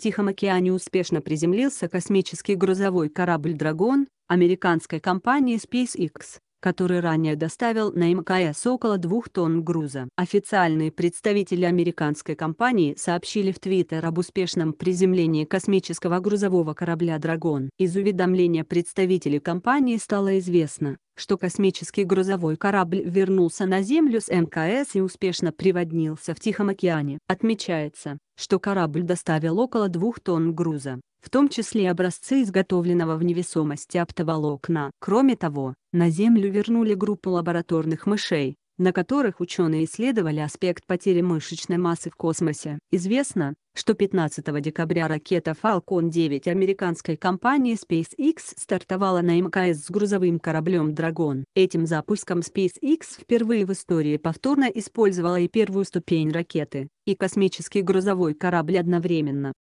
Тихом океане успешно приземлился космический грузовой корабль «Драгон» американской компании SpaceX, который ранее доставил на МКС около двух тонн груза. Официальные представители американской компании сообщили в Твиттер об успешном приземлении космического грузового корабля «Драгон». Из уведомления представителей компании стало известно, что космический грузовой корабль вернулся на Землю с МКС и успешно приводнился в Тихом океане. Отмечается, что корабль доставил около двух тонн груза, в том числе образцы изготовленного в невесомости оптоволокна. Кроме того, на Землю вернули группу лабораторных мышей, на которых ученые исследовали аспект потери мышечной массы в космосе. Известно, что 15 декабря ракета Falcon 9 американской компании SpaceX стартовала на МКС с грузовым кораблем Dragon. Этим запуском SpaceX впервые в истории повторно использовала и первую ступень ракеты, и космический грузовой корабль одновременно.